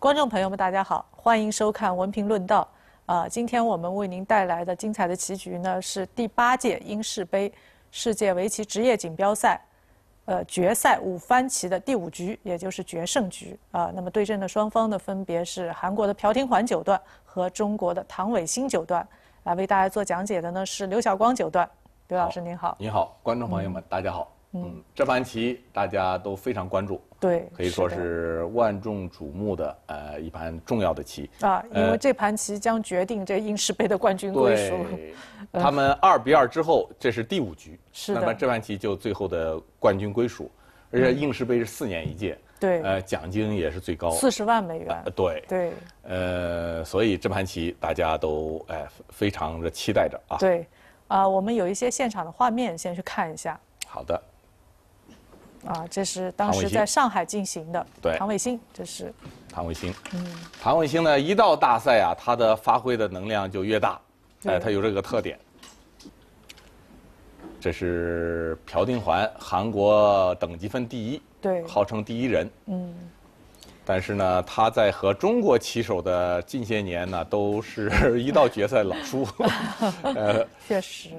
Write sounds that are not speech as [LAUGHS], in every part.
观众朋友们，大家好，欢迎收看《文评论道》。啊，今天我们为您带来的精彩的棋局呢，是第八届英式杯世界围棋职业锦标赛，呃，决赛五番棋的第五局，也就是决胜局。啊，那么对阵的双方呢，分别是韩国的朴廷桓九段和中国的唐韦星九段。来为大家做讲解的呢，是刘晓光九段。刘老师您好。你好，观众朋友们，大家好。嗯，这盘棋大家都非常关注，对，可以说是万众瞩目的呃一盘重要的棋啊，因为这盘棋将决定这应氏杯的冠军归属。他们二比二之后，这是第五局，是的。那么这盘棋就最后的冠军归属，而且应氏杯是四年一届，对，呃，奖金也是最高，四十万美元。对，对，呃，所以这盘棋大家都哎非常的期待着啊。对，啊，我们有一些现场的画面，先去看一下。好的。啊，这是当时在上海进行的。对，唐伟星，这是唐伟星。嗯，唐伟星呢，一到大赛啊，他的发挥的能量就越大，哎，他有这个特点。这是朴定桓，韩国等级分第一，对，号称第一人。嗯，但是呢，他在和中国棋手的近些年呢，都是一到决赛老输。[LAUGHS] 呃，确实，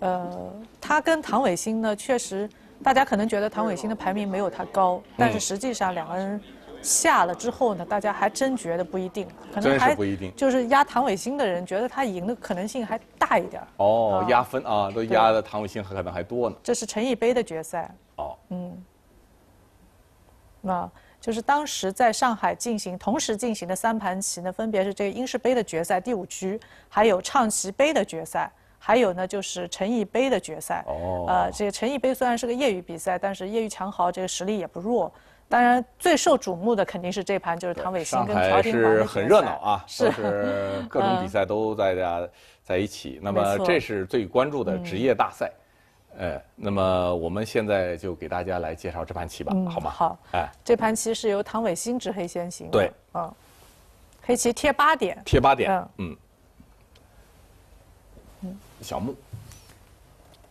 呃，他跟唐伟星呢，确实。大家可能觉得唐韦星的排名没有他高，但是实际上两个人下了之后呢，大家还真觉得不一定，可能还不一定，就是压唐韦星的人觉得他赢的可能性还大一点。哦，压分啊，都压的唐韦星可能还多呢。这是陈逸杯的决赛。哦，嗯，啊，就是当时在上海进行同时进行的三盘棋呢，分别是这个英式杯的决赛第五局，还有唱棋杯的决赛。还有呢，就是陈逸杯的决赛。哦。呃，这个陈逸杯虽然是个业余比赛，但是业余强豪这个实力也不弱。当然，最受瞩目的肯定是这盘，就是唐伟星跟曹殿对是很热闹啊，是 [LAUGHS] 各种比赛都在家在一起。那么这是最关注的职业大赛。呃，那么我们现在就给大家来介绍这盘棋吧，好吗？好。哎，这盘棋是由唐伟星执黑先行。对。嗯。黑棋贴八点。贴八点。嗯。嗯。小木，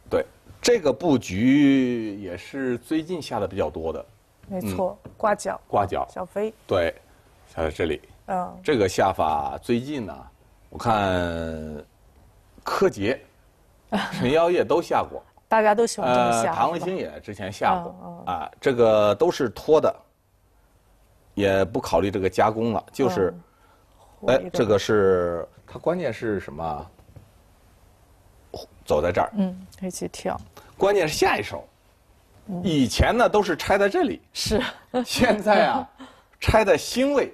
对，这个布局也是最近下的比较多的。没错，挂角。挂角。小飞。对，下在这里。嗯。这个下法最近呢，我看柯洁、[LAUGHS] 陈耀烨都下过。[LAUGHS] 大家都喜欢这么下。唐文星也之前下过。啊，这个都是拖的，也不考虑这个加工了，就是，哎，这个是它关键是什么？走在这儿，嗯，一起跳。关键是下一手，以前呢都是拆在这里，是。现在啊，[LAUGHS] 拆在新位，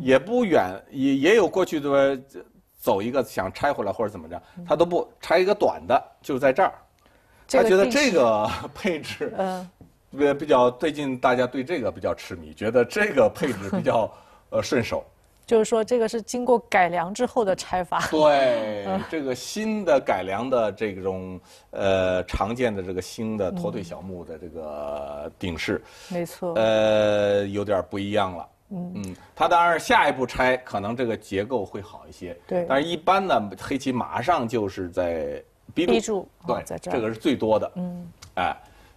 也不远，也也有过去的走一个想拆回来或者怎么着，他都不拆一个短的，就在这儿。他觉得这个 [LAUGHS] 配置，嗯，比较最近大家对这个比较痴迷，觉得这个配置比较 [LAUGHS] 呃顺手。就是说，这个是经过改良之后的拆法。对，这个新的改良的这种，呃，常见的这个新的驼腿小木的这个顶式。没错。呃，有点不一样了。嗯嗯，他当然下一步拆，可能这个结构会好一些。对。但是一般呢，黑棋马上就是在逼住。逼住。对，在这个是最多的。嗯。哎。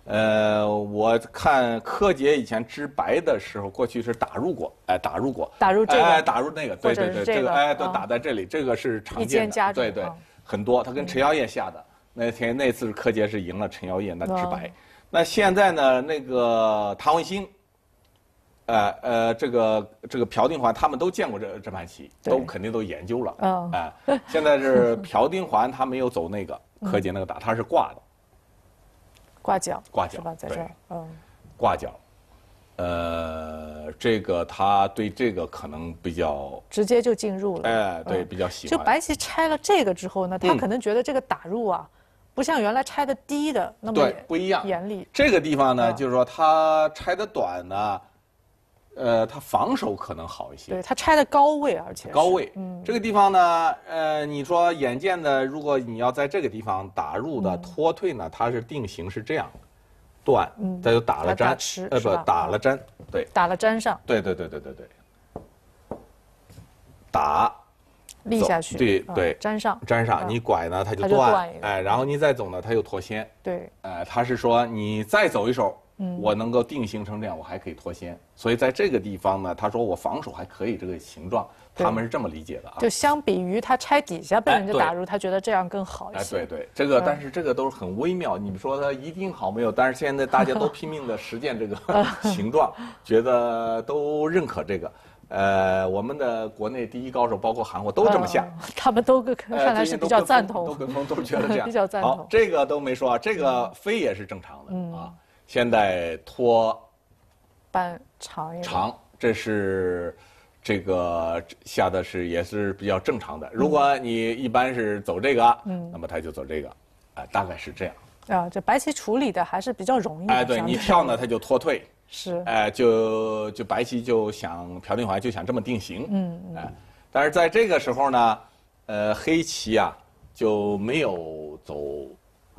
呃，我看柯洁以前执白的时候，过去是打入过，哎，打入过，打入这个，哎，打入那个，对对对，这个，哎，都打在这里，这个是常见的，对对，很多。他跟陈耀烨下的那天那次，柯洁是赢了陈耀烨那执白。那现在呢，那个唐文星，呃呃，这个这个朴廷桓他们都见过这这盘棋，都肯定都研究了，啊，现在是朴廷桓他没有走那个柯洁那个打，他是挂的。挂角，挂角是吧？在这儿，嗯，挂角，呃，这个他对这个可能比较直接就进入了。哎，对，比较喜欢。就白棋拆了这个之后呢，他可能觉得这个打入啊，不像原来拆的低的那么对不一样严厉。这个地方呢，就是说他拆的短呢。呃，他防守可能好一些。对他拆的高位，而且高位，嗯，这个地方呢，呃，你说眼见的，如果你要在这个地方打入的拖退呢，它是定型是这样，断，嗯，他就打了粘，呃不打了粘，对，打了粘上，对对对对对对，打，立下去，对对，粘上粘上，你拐呢他就断，哎，然后你再走呢他又脱先，对，哎，他是说你再走一手。我能够定型成这样，我还可以脱先，所以在这个地方呢，他说我防守还可以，这个形状他们是这么理解的啊。就相比于他拆底下被人家打入，他觉得这样更好一些。哎，对对，这个但是这个都是很微妙，你们说他一定好没有？但是现在大家都拼命的实践这个 [LAUGHS] 形状，觉得都认可这个。呃，我们的国内第一高手包括韩国都这么下，他们都跟看来是比较赞同，都跟风都觉得这样。[LAUGHS] 好，这个都没说啊，这个飞也是正常的啊。现在拖，半长一点，长，这是，这个下的是也是比较正常的。如果你一般是走这个，嗯，那么他就走这个，哎，大概是这样。啊，这白棋处理的还是比较容易。哎，对你跳呢，他就脱退，是，哎，就就白棋就想朴廷桓就想这么定型，嗯嗯，哎，但是在这个时候呢，呃，黑棋啊就没有走，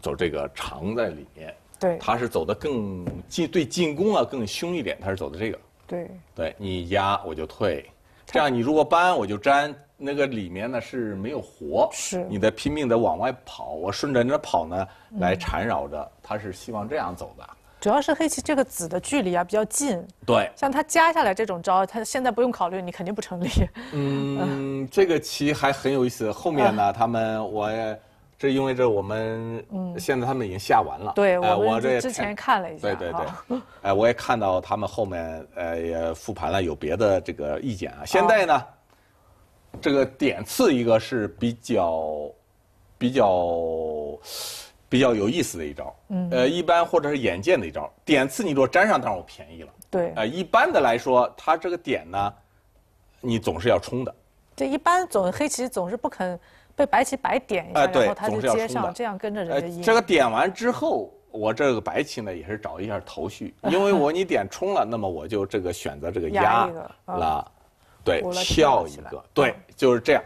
走这个长在里面。对，他是走的更进，对进攻啊更凶一点，他是走的这个。对，对你压我就退，这样你如果搬我就粘，那个里面呢是没有活，是，你在拼命的往外跑，我顺着你跑呢来缠绕着，他是希望这样走的。主要是黑棋这个子的距离啊比较近，对，像他加下来这种招，他现在不用考虑，你肯定不成立。嗯，这个棋还很有意思，后面呢他们我。这因为这我们现在他们已经下完了。对我这之前看了一下。对对对。哎，[LAUGHS] 我也看到他们后面呃也复盘了，有别的这个意见啊。现在呢，这个点刺一个是比较比较比较有意思的一招。嗯。呃，一般或者是眼见的一招点刺，你如果粘上，当然我便宜了。对。呃，一般的来说，他这个点呢，你总是要冲的。这一般总黑棋总是不肯。被白棋白点一下，然后他就接上，这样跟着人赢。这个点完之后，我这个白棋呢也是找一下头绪，[LAUGHS] 因为我你点冲了，那么我就这个选择这个压了，对，跳一个，对，就是这样。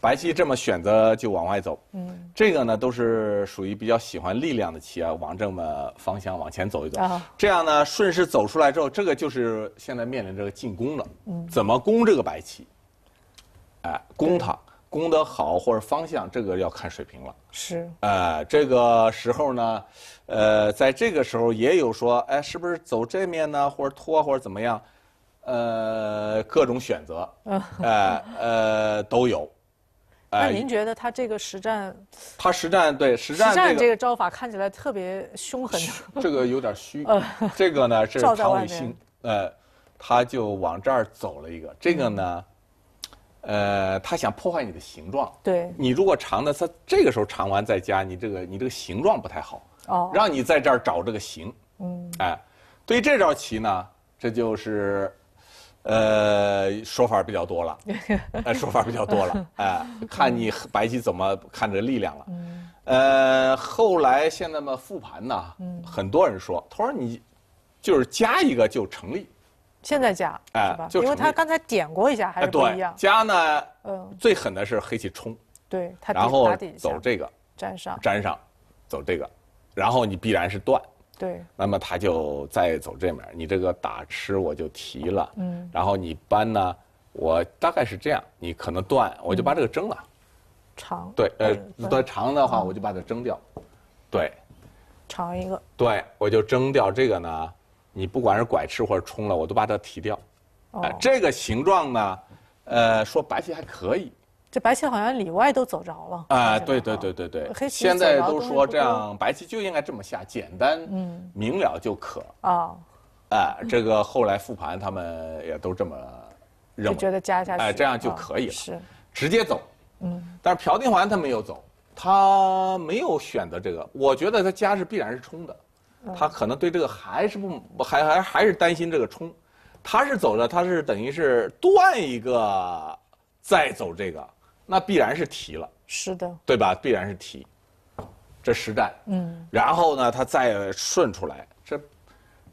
白棋这么选择就往外走，嗯，这个呢都是属于比较喜欢力量的棋啊，往这么方向往前走一走，这样呢顺势走出来之后，这个就是现在面临这个进攻了，怎么攻这个白棋？哎，攻它。攻得好或者方向，这个要看水平了。是，呃，这个时候呢，呃，在这个时候也有说，哎，是不是走这面呢，或者拖，或者怎么样，呃，各种选择，呃呃都有。那您觉得他这个实战？他实战对实战这个招法看起来特别凶狠。这个有点虚，这个呢是超雨欣，呃，他就往这儿走了一个，这个呢。呃，他想破坏你的形状。对，你如果长的，他这个时候长完再加你这个，你这个形状不太好。哦，让你在这儿找这个形。嗯，哎，对于这招棋呢，这就是，呃，说法 [LAUGHS] 比较多了。哎，说法比较多了。哎，看你白棋怎么看这力量了。嗯，呃，后来现在嘛复盘呢，很多人说，他说你，就是加一个就成立。现在加，哎，就因为他刚才点过一下，还是不一样。加呢，嗯，最狠的是黑气冲，对，他然后走这个粘上，粘上，走这个，然后你必然是断，对，那么他就再走这面，你这个打吃我就提了，嗯，然后你搬呢，我大概是这样，你可能断，我就把这个蒸了，长，对，呃，的长的话我就把它蒸掉，对，长一个，对，我就蒸掉这个呢。你不管是拐吃或者冲了，我都把它提掉。哦。这个形状呢，呃，说白棋还可以。这白棋好像里外都走着了。啊，对对对对对。黑棋现在都说这样，白棋就应该这么下，简单、嗯，明了就可。啊。啊，这个后来复盘他们也都这么认为。觉得加下去。哎，这样就可以了。是。直接走。嗯。但是朴廷桓他没有走，他没有选择这个。我觉得他加是必然是冲的。他可能对这个还是不还还还是担心这个冲，他是走的，他是等于是断一个再走这个，那必然是提了，是的，对吧？必然是提，这实战，嗯，然后呢，他再顺出来，这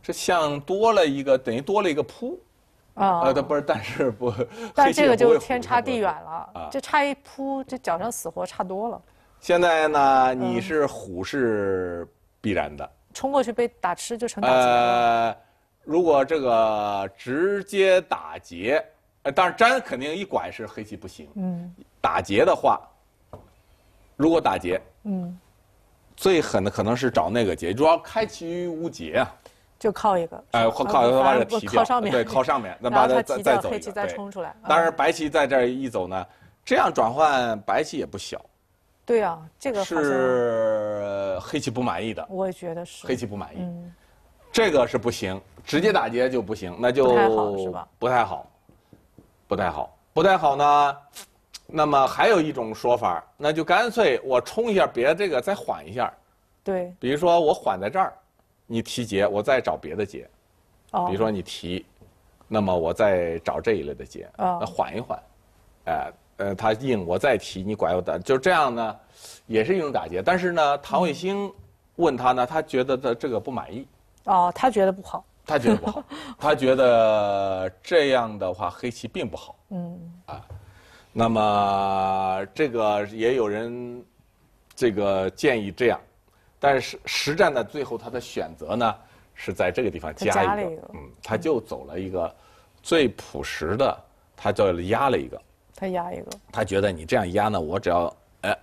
这像多了一个，等于多了一个扑，啊，呃，他不是，但是不，但这个就天差地远了，啊，这差一扑，这脚上死活差多了。现在呢，你是虎是必然的。冲过去被打吃就成打劫了。呃，如果这个直接打劫，呃，但是粘肯定一拐是黑棋不行。嗯。打劫的话，如果打劫，嗯，最狠的可能是找那个劫，主要开局无劫啊。就靠一个。哎，或靠他把这提掉。对，靠上面。那 [LAUGHS] 把再再走一个。黑棋再冲出来。当然，白棋在这一走呢，这样转换白棋也不小。对啊，这个是黑棋不满意的。我也觉得是黑棋不满意。嗯，这个是不行，直接打劫就不行，那就不太好是吧？不太好，不太好，不太好呢。那么还有一种说法，那就干脆我冲一下别的这个，再缓一下。对。比如说我缓在这儿，你提劫，我再找别的劫。哦。比如说你提，那么我再找这一类的劫。那缓一缓，哎。呃，他硬，我再提你拐我打，就这样呢，也是一种打劫。但是呢，唐卫星问他呢，他觉得他这个不满意。哦，他觉得不好。他觉得不好。[LAUGHS] 他觉得这样的话黑棋并不好。嗯。啊，那么这个也有人，这个建议这样，但是实战的最后他的选择呢是在这个地方加一个，嗯，他就走了一个最朴实的，他叫压了一个。他压一个，他觉得你这样压呢，我只要，哎，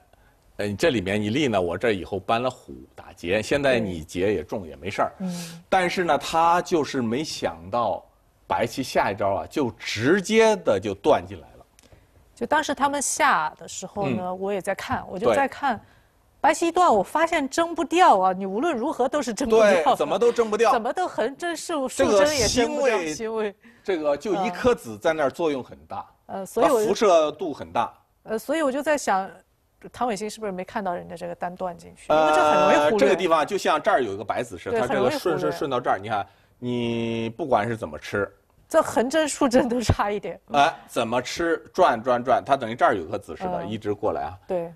哎，这里面你立呢，我这以后搬了虎打劫，现在你劫也重也没事儿。嗯，但是呢，他就是没想到白棋下一招啊，就直接的就断进来了。就当时他们下的时候呢，我也在看，我就在看，白棋一断，我发现争不掉啊，你无论如何都是争不掉。对，怎么都争不掉，[LAUGHS] 怎么都横争竖竖争也争不掉。这个这个就一颗子在那儿作用很大。呃，所以辐射度很大。呃，所以我就在想，唐伟新是不是没看到人家这个单断进去？呃，这很这个地方就像这儿有一个白子时，它这个顺顺顺到这儿，你看，你不管是怎么吃，这横针竖针都差一点。哎，怎么吃转转转，它等于这儿有个子似的，一直过来啊。对，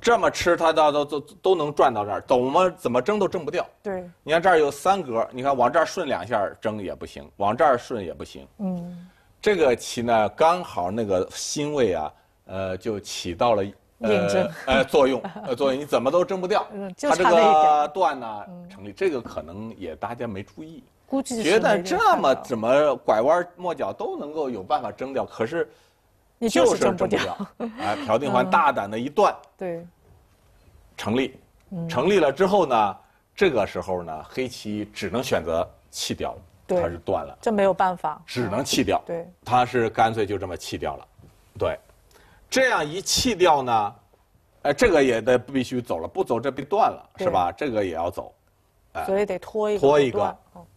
这么吃它到都都都能转到这儿，怎么怎么蒸都蒸不掉。对，你看这儿有三格，你看往这儿顺两下蒸也不行，往这儿顺也不行。嗯。这个棋呢，刚好那个腥味啊，呃，就起到了呃呃作用，[LAUGHS] 呃作用，你怎么都蒸不掉。嗯，就差这他这个断呢成立，这个可能也大家没注意，觉得这么怎么拐弯抹角都能够有办法蒸掉，可是就是蒸不掉。啊，朴廷桓大胆的一断，对，成立，成立了之后呢，这个时候呢，黑棋只能选择弃掉。它是断了，这没有办法，只能弃掉。对，他是干脆就这么弃掉了，对，这样一弃掉呢，哎，这个也得必须走了，不走这被断了，是吧？这个也要走，哎，所以得拖一拖一个，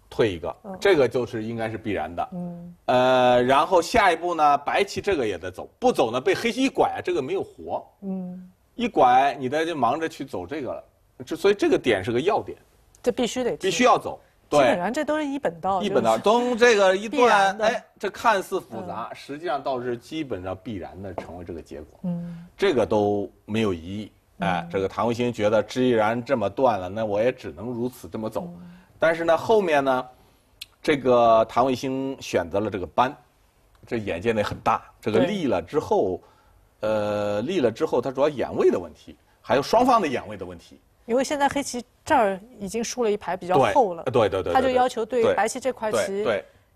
退一个，这个就是应该是必然的。嗯，呃，然后下一步呢，白棋这个也得走，不走呢被黑棋一拐，这个没有活。嗯，一拐你得就忙着去走这个，这所以这个点是个要点，这必须得必须要走。基本上这都是一本道，一本道。从这个一断，哎，这看似复杂，实际上倒是基本上必然的成为这个结果。嗯，这个都没有疑义。哎，这个唐卫星觉得，既然这么断了，那我也只能如此这么走。但是呢，后面呢，这个唐卫星选择了这个班，这眼界内很大。这个立了之后，呃，立了之后，他主要眼位的问题，还有双方的眼位的问题。因为现在黑棋这儿已经输了一排，比较厚了。对对对，他就要求对白棋这块棋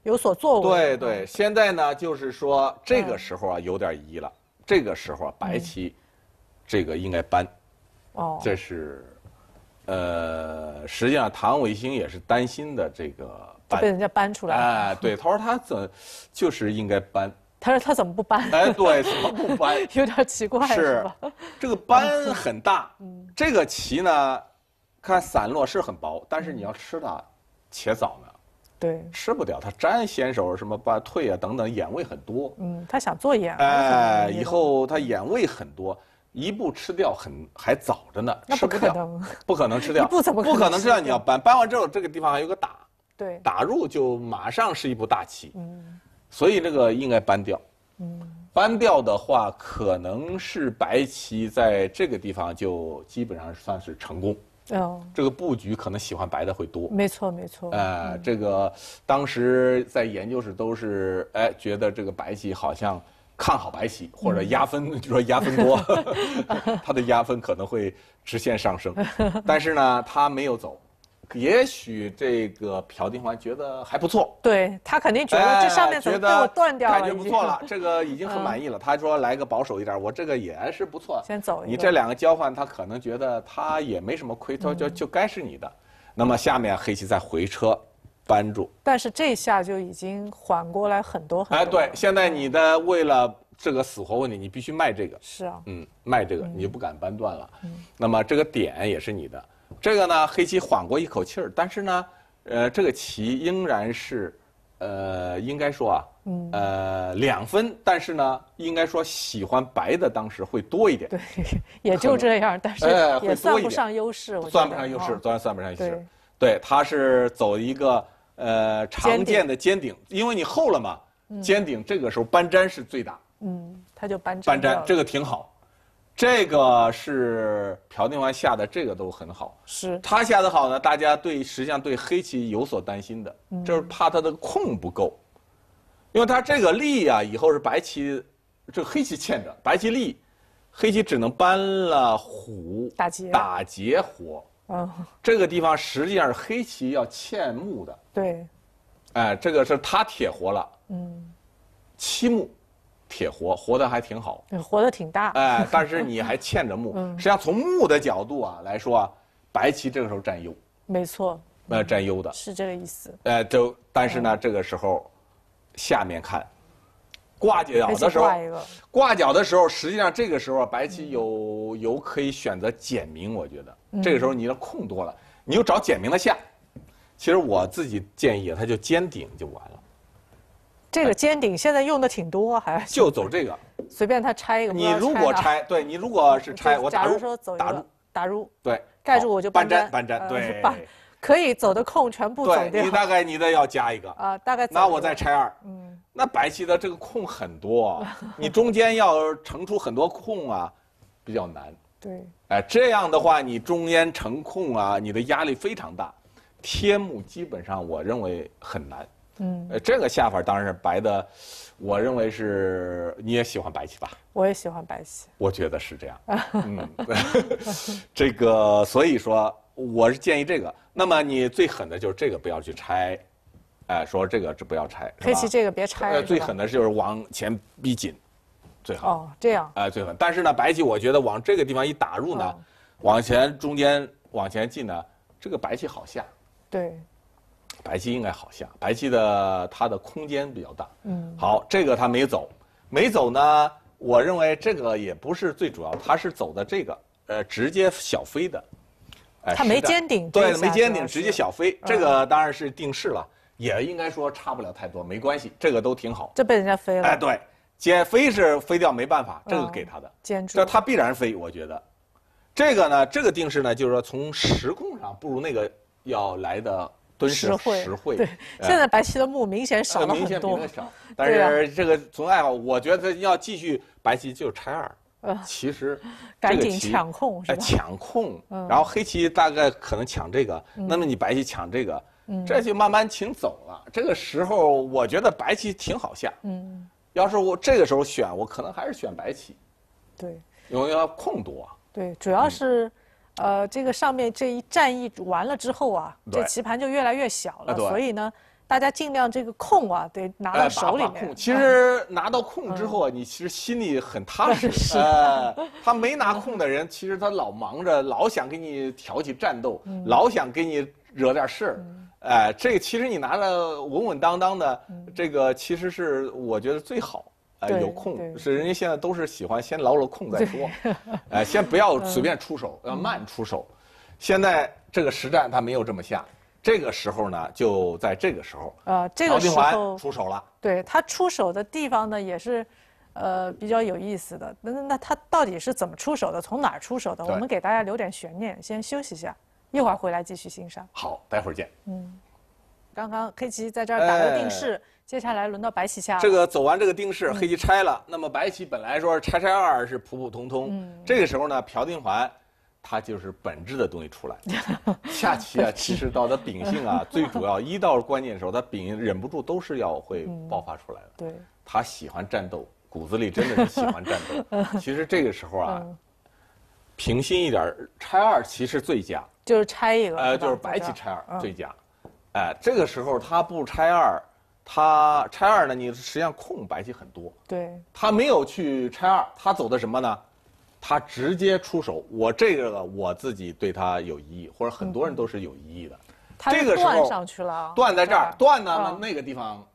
有所作为。对对，现在呢，就是说这个时候啊，有点疑了。这个时候，啊白棋这个应该搬。哦。这是，呃，实际上唐伟星也是担心的这个。被人家搬出来了。哎，[LAUGHS] 对，他说他怎就是应该搬。他说：“他怎么不搬？”哎，对，怎么不搬？[LAUGHS] 有点奇怪，是这个搬很大，这个棋呢，看散落是很薄，但是你要吃它，且早呢，对，吃不掉，它粘先手什么把退啊等等，眼位很多。嗯，他想做眼。哎，以后他眼位很多，一步吃掉很还早着呢，吃不掉，不可能吃掉，不怎么不可能吃掉？你要搬，搬完之后这个地方还有个打，对，打入就马上是一步大棋。嗯。所以那个应该搬掉，嗯，搬掉的话，可能是白棋在这个地方就基本上算是成功。哦，这个布局可能喜欢白的会多。没错，没错。呃，这个当时在研究室都是，哎，觉得这个白棋好像看好白棋，或者压分，就、[LAUGHS] 说压分多，他 [LAUGHS] 的压分可能会直线上升，但是呢，他没有走。也许这个朴廷桓觉得还不错，对他肯定觉得这上面被我断掉，了，感觉不错了，这个已经很满意了。他说来个保守一点，我这个也是不错。先走，你这两个交换，他可能觉得他也没什么亏，他就就该是你的。那么下面黑棋再回车，扳住。但是这下就已经缓过来很多很多。哎，对，现在你的为了这个死活问题，你必须卖这个。是啊。嗯，卖这个你就不敢扳断了。嗯。那么这个点也是你的。这个呢，黑棋缓过一口气儿，但是呢，呃，这个棋仍然是，呃，应该说啊，呃，两分，但是呢，应该说喜欢白的当时会多一点，对，[LAUGHS] 也就这样，但是，也会算不上优势，算不上优势，当然算不上优势，对，对，他是走一个呃常见的尖顶，因为你厚了嘛，尖顶这个时候搬粘是最大，嗯，他就搬粘，搬粘这个挺好。这个是朴廷桓下的，这个都很好。是。他下的好呢，大家对实际上对黑棋有所担心的，就是怕他的空不够，因为他这个力啊，以后是白棋，这个黑棋欠着，白棋力，黑棋只能搬了虎。打劫。打劫活。嗯。这个地方实际上是黑棋要欠木的。对。哎，这个是他铁活了。嗯。七目。铁活活的还挺好，活的挺大哎，但是你还欠着木。[LAUGHS] 实际上从木的角度啊来说啊，白棋这个时候占优。没错，呃占优的，是这个意思。呃，就但是呢这个时候，下面看，挂角的时候，挂角的时候，实际上这个时候白棋有有可以选择简明，我觉得这个时候你的空多了，你就找简明的下。其实我自己建议，它就尖顶就完了。这个尖顶现在用的挺多，还就走这个，[LAUGHS] 随便他拆一个。你如果拆，对你如果是拆，我假如说走一个，打入，打入，对，盖住我就半粘，半粘，对，可以走的空全部走掉。你大概你得要加一个啊，大概那我再拆二，嗯，那白棋的这个空很多，[LAUGHS] 你中间要腾出很多空啊，比较难。对，哎，这样的话你中间成空啊，你的压力非常大，贴目基本上我认为很难。嗯，这个下法当然是白的，我认为是你也喜欢白棋吧？我也喜欢白棋。我觉得是这样。嗯，[LAUGHS] 这个所以说我是建议这个。那么你最狠的就是这个不要去拆，哎，说这个这不要拆。黑棋这个别拆。呃，最狠的就是往前逼紧，最好。哦，这样。哎，最狠。但是呢，白棋我觉得往这个地方一打入呢，往前中间往前进呢，这个白棋好下。对。白棋应该好下，白棋的它的空间比较大。嗯，好，这个他没走，没走呢。我认为这个也不是最主要，他是走的这个，呃，直接小飞的。哎，他没尖顶，对，没尖顶，直接小飞，这个当然是定式了，也应该说差不了太多，没关系，这个都挺好。这被人家飞了。哎，对，飞是飞掉，没办法，这个给他的。坚持。这他必然飞，我觉得。这个呢，这个定式呢，就是说从时控上不如那个要来的。实惠实惠，对，现在白棋的目明显少了很多，明显少。[LAUGHS] 但是这个从爱好，我觉得要继续白棋就拆二。[LAUGHS] 其实赶紧抢控是吧？抢控，[LAUGHS] 然后黑棋大概可能抢这个，那么你白棋抢这个，这就慢慢请走了。这个时候我觉得白棋挺好下。嗯，要是我这个时候选，我可能还是选白棋。对，因为要控多。对，主要是。呃，这个上面这一战役完了之后啊，这棋盘就越来越小了，所以呢，大家尽量这个空啊，得拿到手里面。其实拿到空之后啊，你其实心里很踏实。[LAUGHS] 他没拿空的人，其实他老忙着，老想给你挑起战斗，老想给你惹点事儿。哎，这个其实你拿着稳稳当当的，这个其实是我觉得最好。呃，有空是人家现在都是喜欢先捞了空再说，呃，先不要随便出手，要慢出手。现在这个实战他没有这么下，这个时候呢，就在这个时候，呃，个时候出手了。对他出手的地方呢，也是，呃，比较有意思的。那那他到底是怎么出手的？从哪儿出手的？我们给大家留点悬念，先休息一下，一会儿回来继续欣赏。好，待会儿见。嗯，刚刚黑棋在这儿打了定式。接下来轮到白棋下。这个走完这个丁式，黑棋拆了。那么白棋本来说拆拆二是普普通通。这个时候呢，朴廷桓，他就是本质的东西出来。下棋啊，其实到他秉性啊，[LAUGHS] 最主要一到关键时候，他秉忍不住都是要会爆发出来的。对，他喜欢战斗，骨子里真的是喜欢战斗。[LAUGHS] 其实这个时候啊，平心一点，拆二其实最佳。就是拆一个。呃，就是白棋拆二最佳。哎，这个时候他不拆二。他拆二呢？你实际上空白棋很多。对。他没有去拆二，他走的什么呢？他直接出手。我这个我自己对他有疑义，或者很多人都是有疑义的。他断上去了。断在这儿，断呢？那那个地方，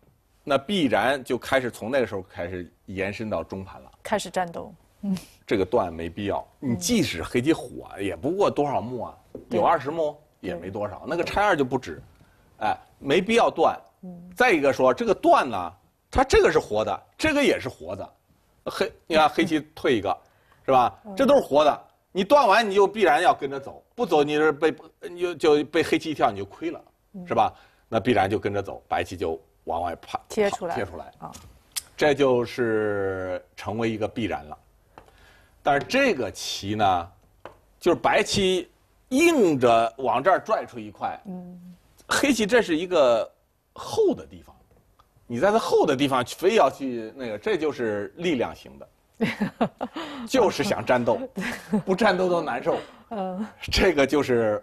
那必然就开始从那个时候开始延伸到中盘了。开始战斗。嗯。[LAUGHS] 这个断没必要。你即使黑棋火，也不过多少目啊？有二十目也没多少。那个拆二就不止。哎，没必要断。再一个说这个断呢，它这个是活的，这个也是活的，黑你看 [LAUGHS] 黑棋退一个，是吧？这都是活的，你断完你就必然要跟着走，不走你是被你就被黑棋一跳你就亏了，是吧？那必然就跟着走，白棋就往外爬，贴出来，贴出来啊，这就是成为一个必然了。但是这个棋呢，就是白棋硬着往这儿拽出一块，嗯，黑棋这是一个。厚的地方，你在那厚的地方非要去那个，这就是力量型的，[LAUGHS] 就是想战斗，[LAUGHS] 不战斗都难受。嗯，这个就是，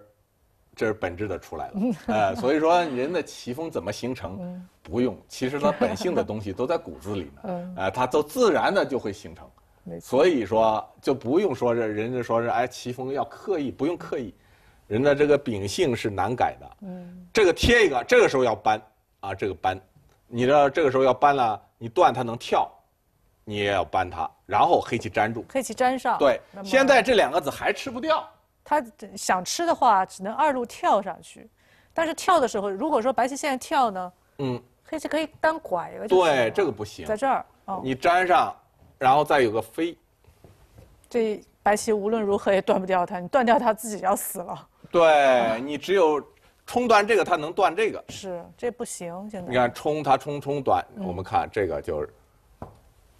这是本质的出来了。[LAUGHS] 呃，所以说人的奇峰怎么形成，不用，其实它本性的东西都在骨子里呢。嗯，呃，都自然的就会形成。没错。所以说就不用说这人家说是哎奇峰要刻意不用刻意，人的这个秉性是难改的。嗯，这个贴一个，这个时候要搬。啊，这个扳，你道这个时候要扳了，你断它能跳，你也要扳它，然后黑棋粘住，黑棋粘上，对，现在这两个子还吃不掉，他想吃的话只能二路跳上去，但是跳的时候，如果说白棋现在跳呢，嗯，黑棋可以单拐一个，对，这个不行，在这儿，你粘上，然后再有个飞，这白棋无论如何也断不掉它，你断掉它自己要死了，对你只有。冲断这个，它能断这个。是，这不行现在。你看冲它冲冲断，我们看这个就是。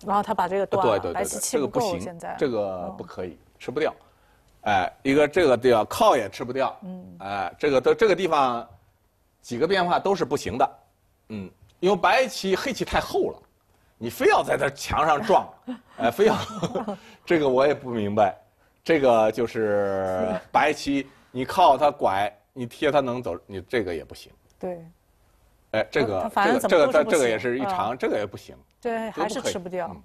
然后他把这个断了。对对对。这个不行现在。这个不可以，吃不掉。哎，一个这个地方靠也吃不掉。嗯。哎，这个都这个地方几个变化都是不行的。嗯。因为白棋黑棋太厚了，你非要在这墙上撞，[LAUGHS] 哎，非要，[LAUGHS] 这个我也不明白。这个就是 [LAUGHS] 白棋，你靠它拐。你贴它能走，你这个也不行。对，哎，这个这个这个这个也是一长，这个也不行。对，还是吃不掉。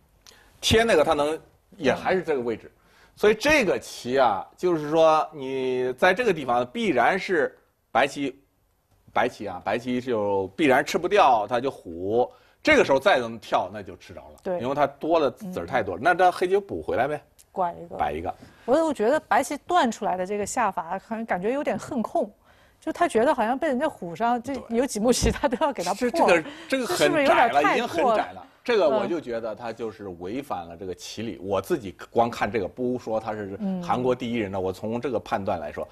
贴那个它能，也还是这个位置。所以这个棋啊，就是说你在这个地方必然是白棋，白棋啊，白棋就必然吃不掉，它就虎。这个时候再怎么跳，那就吃着了。对，因为它多了子儿太多了。那这黑棋就补回来呗，拐一个，摆一个。我我觉得白棋断出来的这个下法，能感觉有点恨控。就他觉得好像被人家唬上，就有几幕戏他都要给他破，这个这个很窄了，已经很窄了。这个我就觉得他就是违反了这个棋理。我自己光看这个，不说他是韩国第一人呢，我从这个判断来说，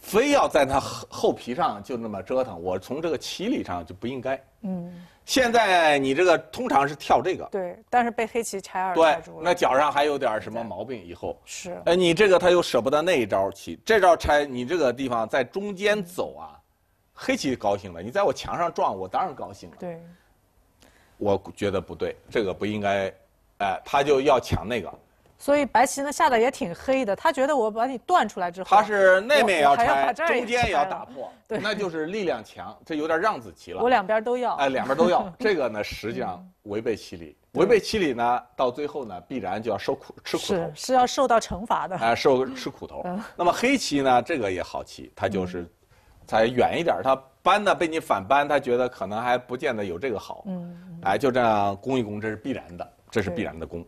非要在他后皮上就那么折腾，我从这个棋理上就不应该。嗯。现在你这个通常是跳这个。对，但是被黑棋拆二压对，那脚上还有点什么毛病？以后是。哎，你这个他又舍不得那一招棋，这招拆你这个地方在中间走啊，黑棋高兴了，你在我墙上撞，我当然高兴了。对。我觉得不对，这个不应该，哎，他就要抢那个，所以白棋呢下的也挺黑的，他觉得我把你断出来之后，他是那面也要拆，中间也要打破，那就是力量强，这有点让子棋了。我两边都要，哎，两边都要，[LAUGHS] 这个呢实际上违背棋理，违背棋理呢到最后呢必然就要受苦吃苦头，是是要受到惩罚的，哎，受吃苦头。那么黑棋呢这个也好棋，他就是。再远一点，他搬呢被你反搬，他觉得可能还不见得有这个好。嗯，哎，就这样攻一攻，这是必然的，这是必然的攻。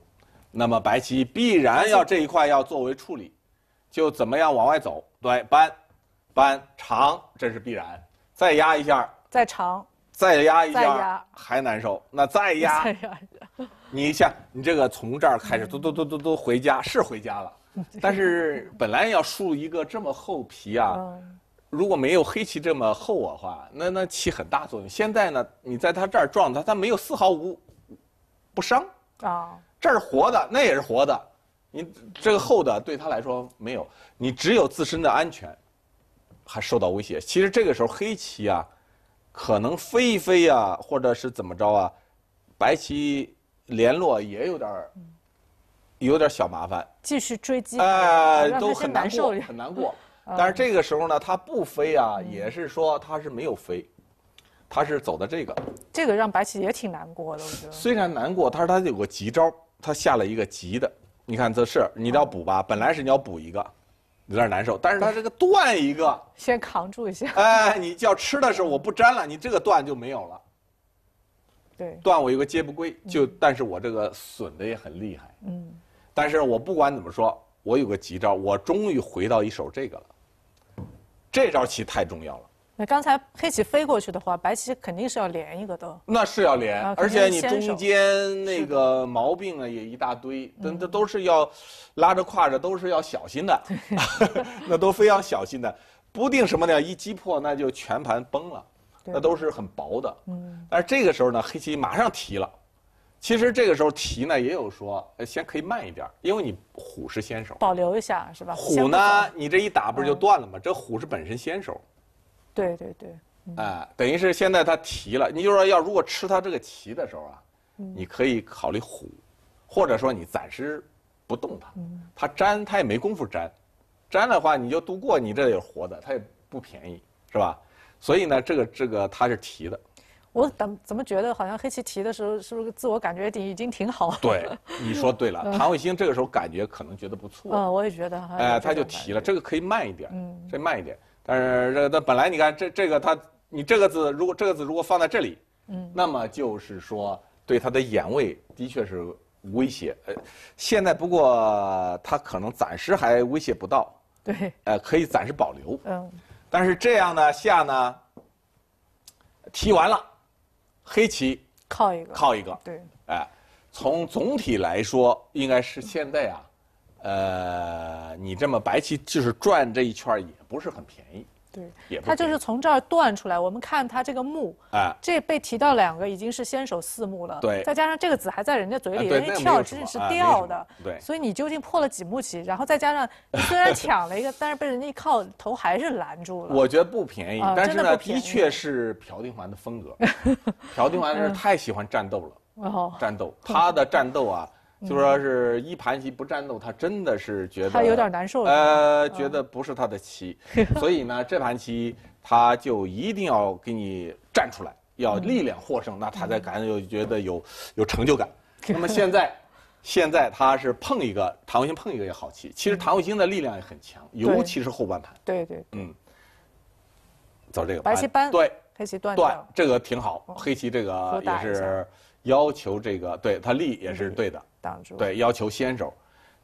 那么白棋必然要这一块要作为处理，就怎么样往外走？对，搬，搬长，这是必然。再压一下。再长。再压一下。还难受。[LAUGHS] 那再压。再压。你一下，你这个从这儿开始，嘟嘟嘟嘟嘟回家，是回家了。[LAUGHS] 但是本来要竖一个这么厚皮啊。如果没有黑棋这么厚的话，那那起很大作用。现在呢，你在他这儿撞他，他没有丝毫无不伤啊。这是活的，那也是活的。你这个厚的对他来说没有，你只有自身的安全还受到威胁。其实这个时候黑棋啊，可能飞一飞啊，或者是怎么着啊，白棋联络也有点儿有点小麻烦。继续追击，哎，都很难受，很难过。但是这个时候呢，他不飞啊，也是说他是没有飞，他是走的这个。这个让白棋也挺难过的，我觉得。虽然难过，但是他有个急招，他下了一个急的。你看这是你要补吧，本来是你要补一个，有点难受。但是他这个断一个，[LAUGHS] 先扛住一下。哎，你叫吃的时候我不粘了，你这个断就没有了。对，断我一个皆不归，就但是我这个损的也很厉害。嗯，但是我不管怎么说，我有个急招，我终于回到一手这个了。这招棋太重要了。那刚才黑棋飞过去的话，白棋肯定是要连一个的。那是要连，而且你中间那个毛病啊也一大堆，那这都是要拉着挎着，都是要小心的，[LAUGHS] 那都非常小心的，不定什么呢，一击破那就全盘崩了，那都是很薄的。嗯。但是这个时候呢，黑棋马上提了。其实这个时候提呢也有说，先可以慢一点，因为你虎是先手，保留一下是吧？虎呢，你这一打不是就断了吗？这虎是本身先手，对对对，哎，等于是现在他提了，你就说要如果吃他这个棋的时候啊，你可以考虑虎，或者说你暂时不动他，他粘他也没功夫粘，粘的话你就度过，你这也有活的，他也不便宜，是吧？所以呢，这个这个他是提的。我怎怎么觉得好像黑棋提的时候，是不是自我感觉已已经挺好？对，你说对了。唐卫星这个时候感觉可能觉得不错。嗯，我也觉得。哎，他就提了，这个可以慢一点。嗯，这慢一点。但是这这本来你看这这个他你这个字如果这个字如果放在这里，嗯，那么就是说对他的眼位的确是威胁。呃，现在不过他可能暂时还威胁不到。[LAUGHS] 对。呃，可以暂时保留。嗯。但是这样呢下呢。提完了。黑棋靠一个，靠一个，对，哎，从总体来说，应该是现在啊，呃，你这么白棋就是转这一圈也不是很便宜。他就是从这儿断出来。我们看他这个目，啊，这被提到两个已经是先手四目了。对，再加上这个子还在人家嘴里，人家跳，这是掉的。对，所以你究竟破了几目棋？然后再加上虽然抢了一个，[LAUGHS] 但是被人家一靠头还是拦住了。我觉得不便宜，但是呢，的确是朴廷桓的风格。[LAUGHS] 朴廷桓是太喜欢战斗了，战斗，他的战斗啊。就说是一盘棋不战斗，他真的是觉得他有点难受。呃，觉得不是他的棋，所以呢，这盘棋他就一定要给你站出来，要力量获胜，那他才感觉觉得有有成就感。[LAUGHS] 那么现在，现在他是碰一个唐文星碰一个也好棋，其实唐文星的力量也很强，尤其是后半盘。对对，嗯，走这个白棋扳对黑棋断断这个挺好，黑棋这个也是。要求这个对他力也是对的，挡住对要求先手，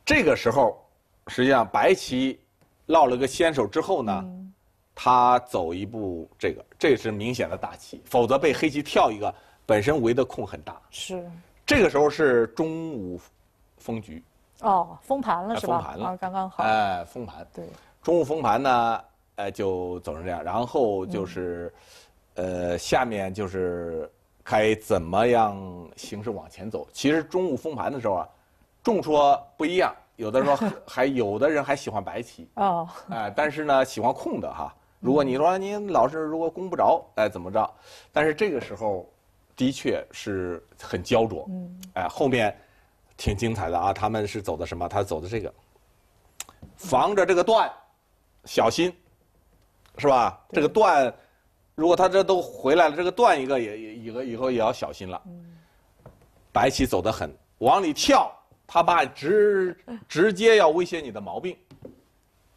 这个时候，实际上白棋落了个先手之后呢，他走一步这个这是明显的大棋，否则被黑棋跳一个本身围的空很大。是，这个时候是中午封局，哦，封盘了是吧？封盘了，刚刚好。哎，封盘。对，中午封盘呢，哎就走成这样，然后就是，呃，下面就是。该怎么样形式往前走？其实中午封盘的时候啊，众说不一样，有的说 [LAUGHS] 还有的人还喜欢白棋啊，哎，但是呢，喜欢空的哈。如果你说你老是如果攻不着，哎，怎么着？但是这个时候，的确是很焦灼，哎，后面挺精彩的啊。他们是走的什么？他走的这个防着这个断，小心，是吧？这个断。如果他这都回来了，这个断一个也也以后以后也要小心了。白棋走得很，往里跳，他怕直直接要威胁你的毛病。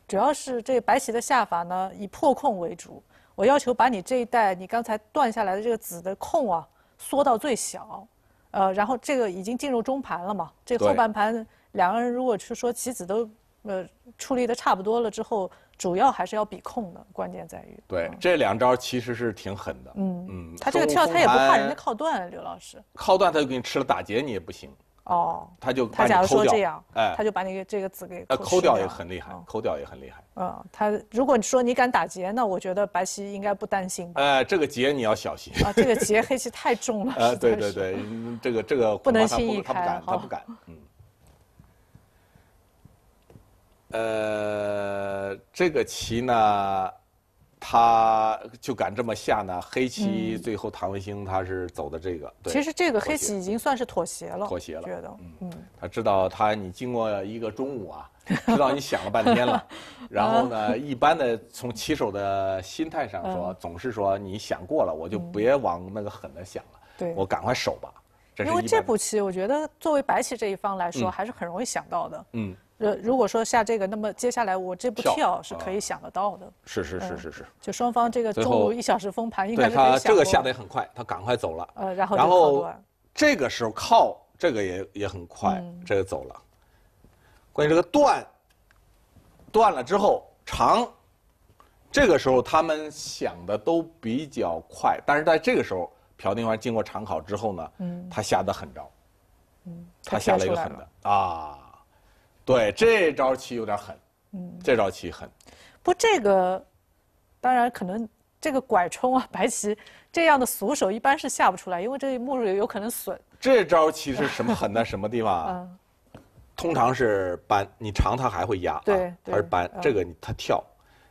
主要是这白棋的下法呢，以破空为主。我要求把你这一代你刚才断下来的这个子的空啊，缩到最小。呃，然后这个已经进入中盘了嘛，这后半盘两个人如果是说棋子都呃处理的差不多了之后。主要还是要比控的关键在于对这两招其实是挺狠的，嗯嗯，他这个跳他也不怕人家靠断刘老师靠断他就给你吃了打劫你也不行哦，他就他假如说这样哎他就把你这个子给抠掉也很厉害，抠掉也很厉害，嗯他如果说你敢打劫那我觉得白棋应该不担心，哎这个劫你要小心啊这个劫黑棋太重了，[LAUGHS] 哎，对对对，这个这个不能轻易开，他不敢他不敢嗯。呃，这个棋呢，他就敢这么下呢。黑棋最后唐文兴他是走的这个。其实这个黑棋已经算是妥协了。妥协了，觉得。嗯。他知道他，你经过一个中午啊，[LAUGHS] 知道你想了半天了。[LAUGHS] 然后呢，一般的从棋手的心态上说，总是说你想过了，我就别往那个狠的想了。对。我赶快守吧。因为这步棋，我觉得作为白棋这一方来说，还是很容易想到的。嗯。呃，如果说下这个，那么接下来我这步跳是可以想得到的。是是是是是。就双方这个中午一小时封盘，应该是他这个下得也很快，他赶快走了。呃，然后然后这个时候靠这个也也很快，这个走了。关于这个断断了之后长，这个时候他们想的都比较快，但是在这个时候朴廷桓经过长考之后呢，嗯，他下得狠招，嗯，他下了一个狠的啊。对这招棋有点狠，嗯，这招棋狠。不，这个当然可能这个拐冲啊，白棋这样的俗手一般是下不出来，因为这目有可能损。这招棋是什么狠在什么地方啊？[LAUGHS] 通常是扳，你长它还会压，对，还是扳。这个它跳，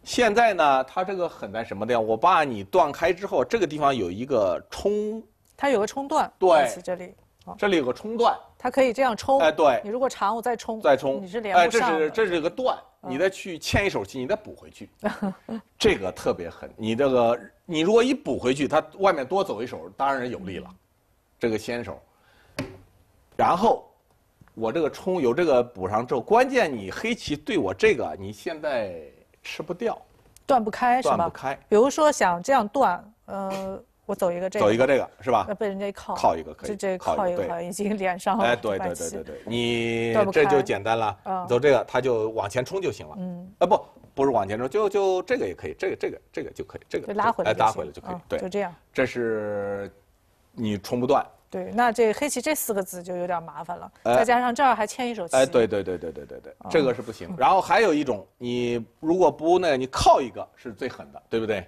现在呢，它这个狠在什么地方？我把你断开之后，这个地方有一个冲，它有个冲段，对，这里这里有个冲段。它可以这样冲哎，对你如果长，我再冲再冲，你是连不上。哎，这是这是个断，你再去牵一手棋，你再补回去，这个特别狠。你这个你如果一补回去，它外面多走一手，当然有利了，这个先手。然后我这个冲有这个补上之后，关键你黑棋对我这个，你现在吃不掉，断不开是吗？断不开。比如说想这样断，呃。我走一个，这个，走一个，这个是吧？那被人家靠靠一个可以，这这靠一个已经连上了。哎，对对对对对，你 [LAUGHS] 这就简单了，走这个他就往前冲就行了。嗯，啊不，不是往前冲，就就这个也可以，这个这个这个就可以，这个拉回来哎，拉回来就可以。对，就这样。这是你冲不断。对，那这黑棋这四个字就有点麻烦了，再加上这儿还欠一手棋。哎，对对对对对对对，这个是不行。然后还有一种，你如果不那个，你靠一个是最狠的，对不对？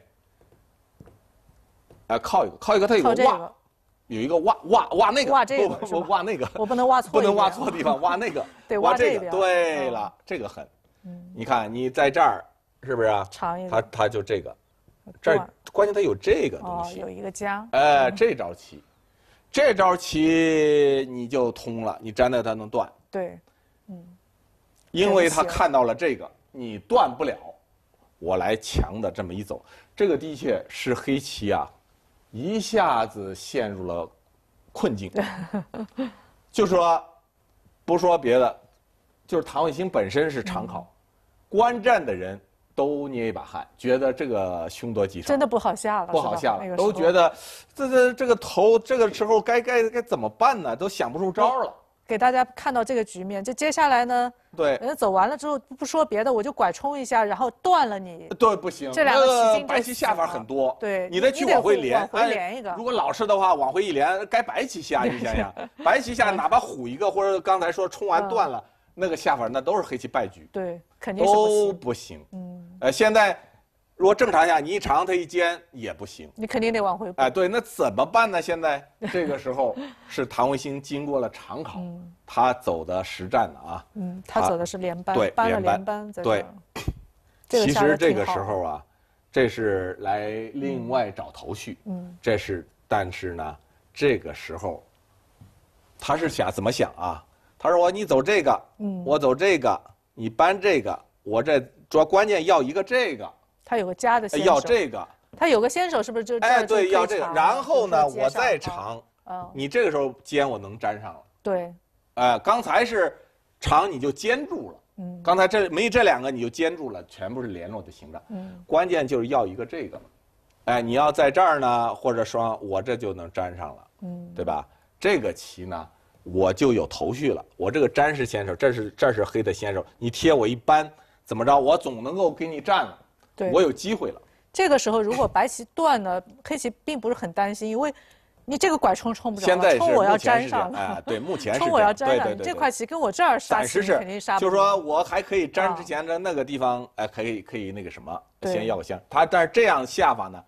啊，靠一个，靠一个，他有个挖，有一个挖挖挖那个，挖这个，挖那个，我不能挖错，不能挖错地方，挖那个，[LAUGHS] 对，挖这个，对了，这个狠，你看你在这儿，是不是？长一点，他他就这个，这儿关键他有这个东西，有一个江，哎，这招棋，这招棋你就通了，你粘在它能断，对，嗯，因为他看到了这个，你断不了，我来强的这么一走，这个的确是黑棋啊。一下子陷入了困境，[LAUGHS] 就说不说别的，就是唐卫星本身是常考，观战的人都捏一把汗，觉得这个凶多吉少，真的不好下了，不好下了，都觉得这这这个头，这个时候该该该怎么办呢？都想不出招了。给大家看到这个局面，就接下来呢，对，人家走完了之后不说别的，我就拐冲一下，然后断了你。对，不行，这两个白棋下法很多。对，你的局往回连，往回连一个。如果老实的话，往回一连，该白棋下你想想，白棋下，哪怕虎一个，或者刚才说冲完断了，那个下法那都是黑棋败局。对，肯定是不行。都不行。嗯。呃，现在。如果正常下，你一长他一尖也不行，你肯定得往回补。哎，对，那怎么办呢？现在 [LAUGHS] 这个时候是唐文星经过了长考，他走的实战的啊。嗯，他走的是连班，对，连班。对，[COUGHS] 其实这个时候啊，这是来另外找头绪。嗯，这是，但是呢，这个时候他是想怎么想啊？他说我你走这个，我走这个，你搬这个，我这主要关键要一个这个。他有个加的先手，要这个。他有个先手，是不是就哎对，要这个。然后呢，我再长，你这个时候尖我能粘上了。对。哎，刚才是长你就尖住了。嗯。刚才这没这两个你就兼住了，全部是联络的形状。嗯。关键就是要一个这个嘛，哎，你要在这儿呢，或者说我这就能粘上了。嗯。对吧？这个棋呢，我就有头绪了。我这个粘是先手，这是这是黑的先手。你贴我一扳，怎么着？我总能够给你占了。我有机会了。这个时候，如果白棋断呢，[LAUGHS] 黑棋并不是很担心，因为，你这个拐冲冲不着，冲我要粘上。了。哎，对，目前 [LAUGHS] 是冲我要粘上，对对对。这块棋跟我这儿杀，暂是肯定杀不是说我还可以粘之前的那个地方，哎，可以可以那个什么，先要个先。他但是这样下法呢，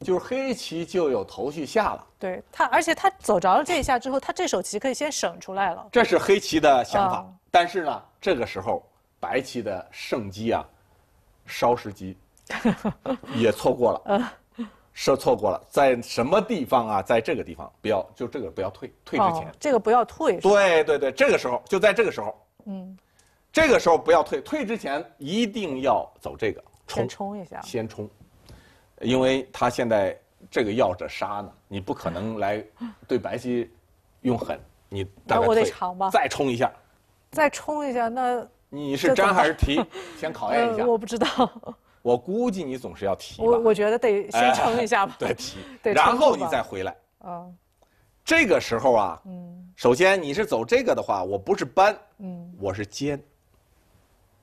就是黑棋就有头绪下了。对他，而且他走着了这一下之后，他这手棋可以先省出来了。这是黑棋的想法，但是呢，这个时候白棋的胜机啊，稍时机。也错过了，是错过了，在什么地方啊？在这个地方，不要就这个不要退，退之前，这个不要退。对对对，这个时候就在这个时候，嗯，这个时候不要退，退之前一定要走这个冲，冲一下，先冲，因为他现在这个要着杀呢，你不可能来对白棋用狠，你我得尝吧，再冲一下，再冲一下，那你是粘还是提？先考验一下，我不知道。我估计你总是要提，我我觉得得先撑一下吧。[LAUGHS] 对，提，[LAUGHS] 对，然后你再回来。啊，这个时候啊，嗯，首先你是走这个的话，我不是搬，嗯，我是尖。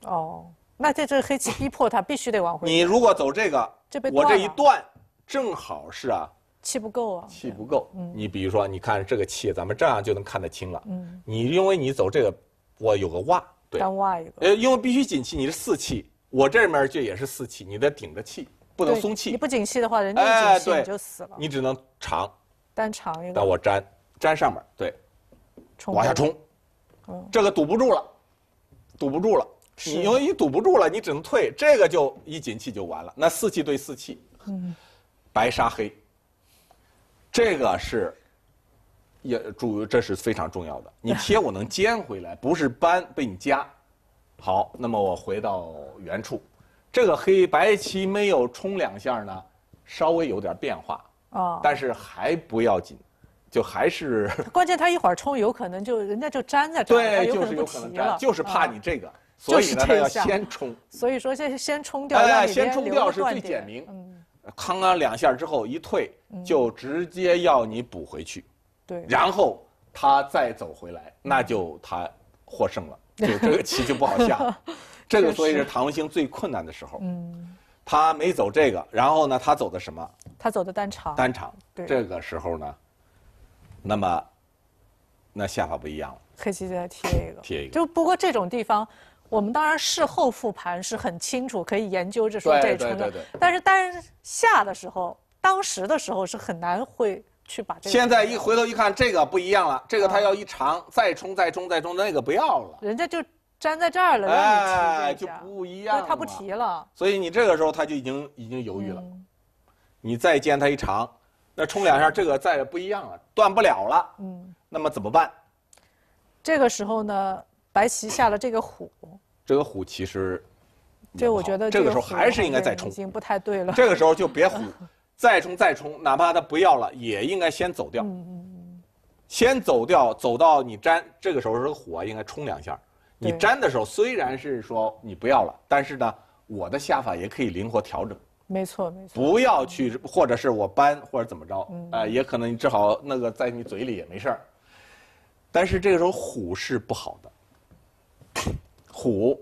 哦，那这这个黑棋逼迫他必须得往回。你如果走这个，这被我这一断，正好是啊，气不够啊，气不够。嗯，你比如说，你看这个气，咱们这样就能看得清了。嗯，你因为你走这个，我有个挖，对，单挖一个。呃，因为必须紧气，你是四气。我这面就也是四气，你得顶着气，不能松气。你不紧气的话，人家一紧气你就死了。你只能长，单长一个。但我粘粘上面，对，往下冲，这个堵不住了，堵不住了。因为你堵不住了，你只能退。这个就一紧气就完了。那四气对四气，嗯，白杀黑，这个是也主，这是非常重要的。你 [LAUGHS] 贴我能尖回来，不是搬被你夹。好，那么我回到原处，这个黑白棋没有冲两下呢，稍微有点变化啊，但是还不要紧，就还是 [LAUGHS] 关键。他一会儿冲，有可能就人家就粘在这儿，对，就是有可能粘，就是怕你这个，[LAUGHS] 所以呢，他要先冲。所以说，先先冲掉，哎，先冲掉是最简明。嗯，康了两下之后一退，就直接要你补回去，对，然后他再走回来，那就他获胜了。这个这个棋就不好下，[LAUGHS] 这个所以是唐文星最困难的时候。嗯，他没走这个，然后呢，他走的什么？他走的单场。单场。对。这个时候呢，那么，那下法不一样了。黑棋就在贴一个。贴一个。就不过这种地方，我们当然事后复盘是很清楚，可以研究这说这出的。对是但是下的时候，当时的时候是很难会。去把这现在一回头一看，这个不一样了。这个他要一长，再冲，再冲，再冲，那个不要了。人家就粘在这儿了。哎，就不一样了。他不提了。所以你这个时候他就已经已经犹豫了。你再煎他一长，那冲两下，这个再不一样了，断不了了。嗯。那么怎么办？这个时候呢，白棋下了这个虎。这个虎其实，这我觉得这个时候还是应该再冲，已经不太对了。这个时候就别虎。再冲再冲，哪怕他不要了，也应该先走掉。先走掉，走到你粘这个时候是个火应该冲两下。你粘的时候虽然是说你不要了，但是呢，我的下法也可以灵活调整。没错没错。不要去，或者是我搬，或者怎么着，啊，也可能你只好那个在你嘴里也没事儿。但是这个时候虎是不好的。虎，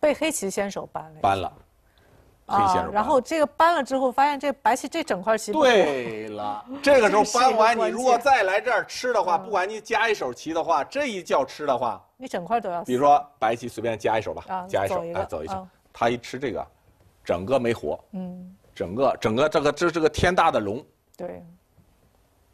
被黑棋先手搬了。搬了。啊，然后这个搬了之后，发现这白棋这整块棋。对了，[LAUGHS] 这个时候搬完，你如果再来这儿吃的话，不管你加一手棋的话，这一叫吃的话，你整块都要。比如说白棋随便加一手吧，加一手，来走一手，他一吃这个，整个没活，嗯，整个整个这个这这个天大的龙，对，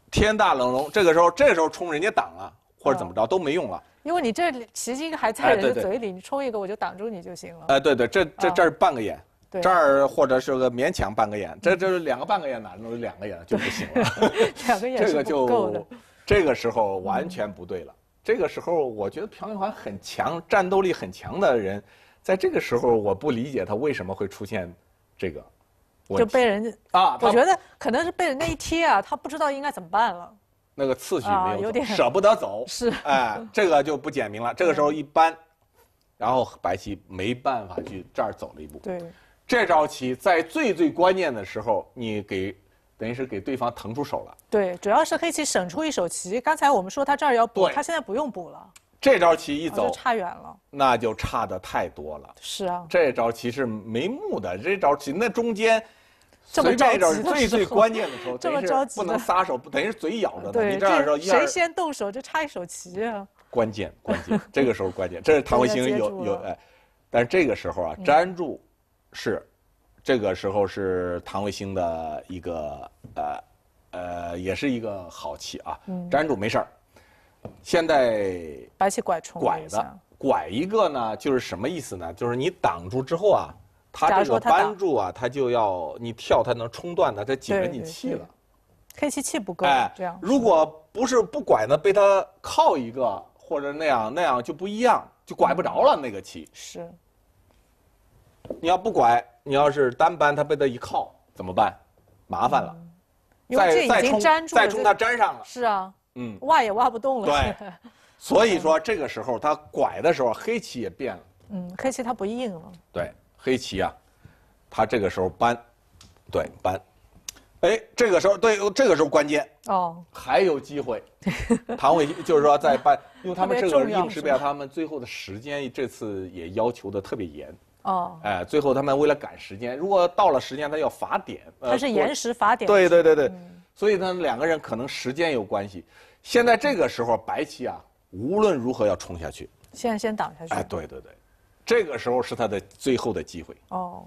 天大冷龙，这个时候这时候冲人家挡啊，或者怎么着都没用了，因为你这棋筋还在人家嘴里，你冲一个我就挡住你就行了。哎，对对，这这这是半个眼。这儿或者是个勉强半个眼，这这是两个半个眼哪能两个眼就不行了。[LAUGHS] 两个眼这个就，这个时候完全不对了。这个时候我觉得朴廷桓很强，战斗力很强的人，在这个时候我不理解他为什么会出现这个，就被人家啊，我觉得可能是被人家一贴啊，他不知道应该怎么办了。那个次序没有点舍不得走是哎，这个就不简明了。这个时候一般。然后白棋没办法去这儿走了一步。对。这招棋在最最关键的时候，你给。等于是给对方腾出手了。对，主要是黑棋省出一手棋。刚才我们说他这儿要补，他现在不用补了。这招棋一走、啊、就差远了，那就差的太多了。是啊，这招棋是没目的。这招棋那中间，这么着急最最关键的时候，[LAUGHS] 这么着急不能撒手，不等于是嘴咬着的。你这样说，谁先动手就差一手棋、啊。关键关键，这个时候关键，这是 [LAUGHS] 唐维星有有哎，但是这个时候啊，粘住。是，这个时候是唐卫星的一个呃呃，也是一个好棋啊，粘住没事儿。现在白棋拐冲拐的，拐一个呢，就是什么意思呢？就是你挡住之后啊，他这个扳住啊，他就要你跳，他能冲断的，他紧着你气了。黑棋气不够，哎，这样如果不是不拐呢，被他靠一个或者那样那样就不一样，就拐不着了那个气。是。你要不拐，你要是单搬，他被他一靠怎么办？麻烦了。因为这已经粘住了，再冲他粘上了。是啊，嗯，挖也挖不动了。对，[LAUGHS] 所以说这个时候他拐的时候，黑棋也变了。嗯，黑棋它不硬了。对，黑棋啊，他这个时候搬，对搬，哎，这个时候对，这个时候关键哦，还有机会。[LAUGHS] 唐伟就是说在搬，因为他们这个硬是秒，他们最后的时间这次也要求的特别严。哦，哎，最后他们为了赶时间，如果到了时间，他要罚点。他是延时罚点。对对对对，所以呢，两个人可能时间有关系。现在这个时候，白棋啊，无论如何要冲下去。现在先挡下去。哎，对对对，这个时候是他的最后的机会。哦，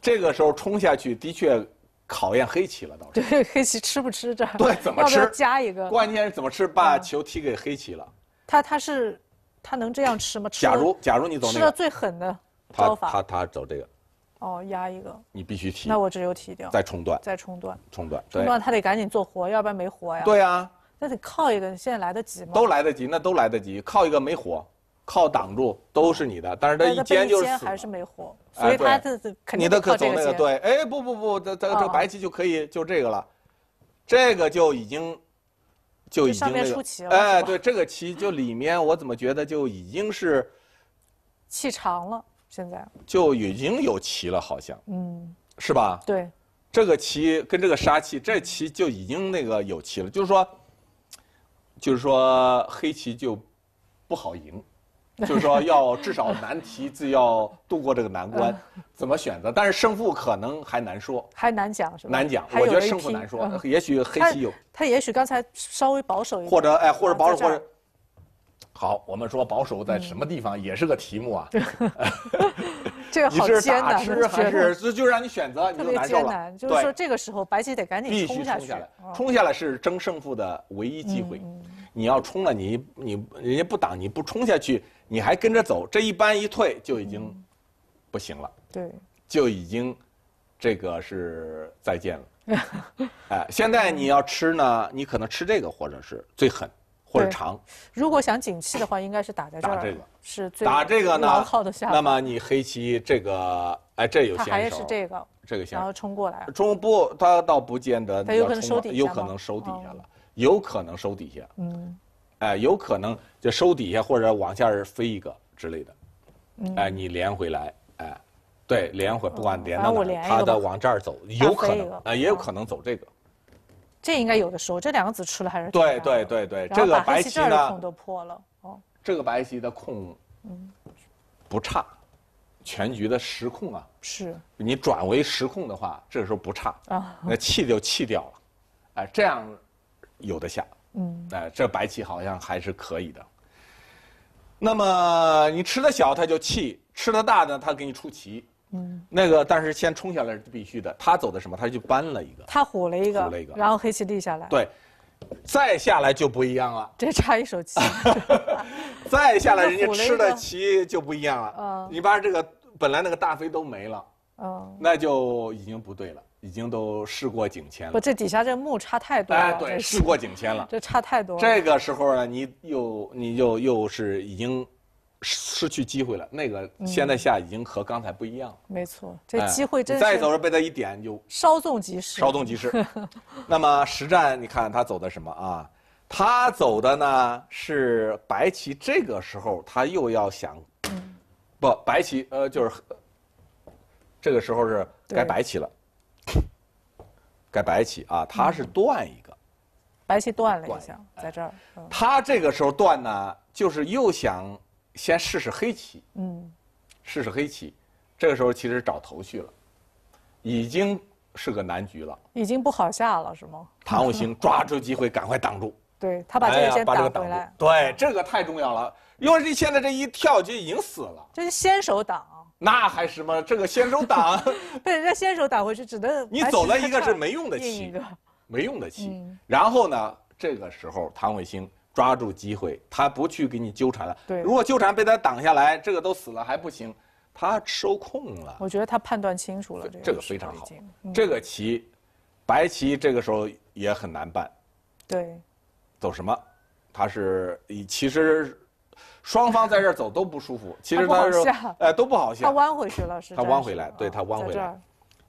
这个时候冲下去的确考验黑棋了，倒是。对，[LAUGHS] 黑棋吃不吃这？对，怎么吃？加一个。关键是怎么吃，把球踢给黑棋了。他他是他能这样吃吗？假如假如你走那。吃的最狠的。他他他走这个，哦，压一个，你必须提，那我只有提掉，再冲断，再冲断，冲断，冲断，他得赶紧做活，要不然没活呀。对呀，那得靠一个，现在来得及吗？都来得及，那都来得及，靠一个没活，靠挡住都是你的，但是他一肩就是死，还是没活，所以他这是你的走那个对，哎不不不，这这这白棋就可以就这个了，这个就已经就已经哎对，这个棋就里面我怎么觉得就已经是气长了。现在就已经有棋了，好像，嗯，是吧？对，这个棋跟这个杀棋，这棋就已经那个有棋了，就是说，就是说黑棋就不好赢，就是说要至少难题子要度过这个难关，[LAUGHS] 怎么选择？但是胜负可能还难说，还难讲，难讲。我觉得胜负难说，也许黑棋有他，也许刚才稍微保守一点，或者哎，或者保守或者。好，我们说保守在什么地方也是个题目啊。[LAUGHS] 这个好艰难，是是 [LAUGHS] 就让你选择，特别艰难。就是说这个时候，白棋得赶紧冲下去，冲下来是争胜负的唯一机会。你要冲了，你你人家不挡，你不冲下去，你还跟着走，这一般一退就已经不行了。对，就已经这个是再见了。[LAUGHS] 哎，现在你要吃呢，你可能吃这个或者是最狠。或者长，如果想景气的话，应该是打在这儿。打这个是最靠的下。那么你黑棋这个，哎，这有先手。还是这个，这个线，然后冲过来。冲不，它倒不见得。它有可能收底下了，有可能收底下。嗯，哎，有可能就收底下或者往下飞一个之类的。哎，你连回来，哎，对，连回不管连到哪连。它的往这儿走，有可能，哎，也有可能走这个。这应该有的时候，这两个子吃了还是对对对对。这个白棋的空都破了，哦。这个白棋的空，嗯，不差，全局的实空啊。是。你转为实空的话，这个时候不差啊，那气就气掉了，哎，这样有的下，嗯，哎，这白棋好像还是可以的。那么你吃得小，他就气；吃得大呢，他给你出棋。嗯，那个，但是先冲下来是必须的。他走的什么？他就搬了一个，他虎了一个，虎了一个，然后黑棋立下来。对，再下来就不一样了。这差一手棋，[LAUGHS] 再下来人家吃的棋就不一样了。嗯，你把这个本来那个大飞都没了，嗯，那就已经不对了，已经都事过境迁了。不，这底下这木差太多了。哎，对，事过境迁了，这差太多了。这个时候呢，你又你就又是已经。失去机会了，那个现在下已经和刚才不一样了。没错，这机会真再走着被他一点就稍纵即逝。稍纵即逝。[LAUGHS] 那么实战你看他走的什么啊？他走的呢是白棋，这个时候他又要想，不白棋呃就是，这个时候是该白棋了，该白棋啊，他是断一个，白棋断了一下，在这儿。他这个时候断呢，就是又想。先试试黑棋，嗯，试试黑棋，这个时候其实找头绪了，已经是个难局了，已经不好下了，是吗？唐伟星抓住机会，赶快挡住。对他把这个先挡回来。对，这个太重要了，因为这现在这一跳就已经死了。这是先手挡。[LAUGHS] 那还什么？这个先手挡，[LAUGHS] 人家先手挡回去，只能你走了一个是没用的棋，没用的棋。然后呢，这个时候唐伟星。抓住机会，他不去给你纠缠了。对，如果纠缠被他挡下来，这个都死了还不行，他收控了。我觉得他判断清楚了，这个非常好。这个棋，白棋这个时候也很难办。对，走什么？他是，其实双方在这儿走都不舒服。其实他是，哎，都不好下。他弯回去了，是他弯回来，对他弯回来，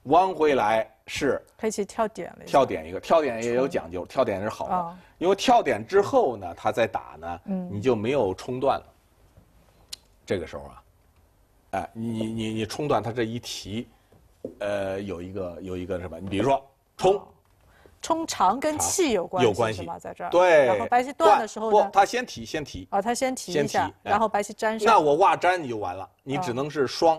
弯回来。是，黑棋跳点了一个，跳点一个，跳点也有讲究，跳点是好的，因为跳点之后呢，他再打呢，你就没有冲断了。这个时候啊，哎，你你你冲断他这一提，呃，有一个有一个什么？你比如说冲，冲长跟气有关系系吗？在这儿，对，然后白棋断的时候呢，他先提先提，啊，他先提一下，然后白棋粘上，那我袜粘你就完了，你只能是双。